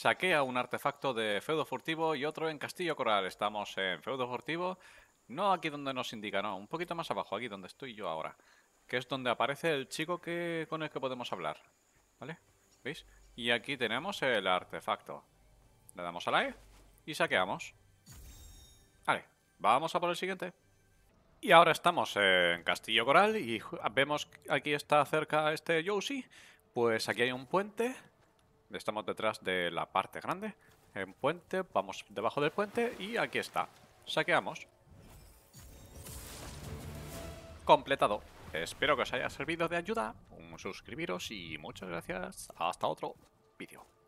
saquea un artefacto de feudo furtivo y otro en Castillo Coral. Estamos en feudo furtivo, no aquí donde nos indica, no, un poquito más abajo, aquí donde estoy yo ahora. Que es donde aparece el chico que con el que podemos hablar. ¿Vale? ¿Veis? Y aquí tenemos el artefacto. Le damos a la y saqueamos. Vale, vamos a por el siguiente. Y ahora estamos en Castillo Coral y vemos aquí está cerca este Yoshi. Pues aquí hay un puente Estamos detrás de la parte grande. En puente, vamos debajo del puente y aquí está. Saqueamos. Completado. Espero que os haya servido de ayuda. Un suscribiros y muchas gracias. Hasta otro vídeo.